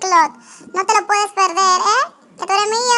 No te lo puedes perder, ¿eh? Que tú eres mía!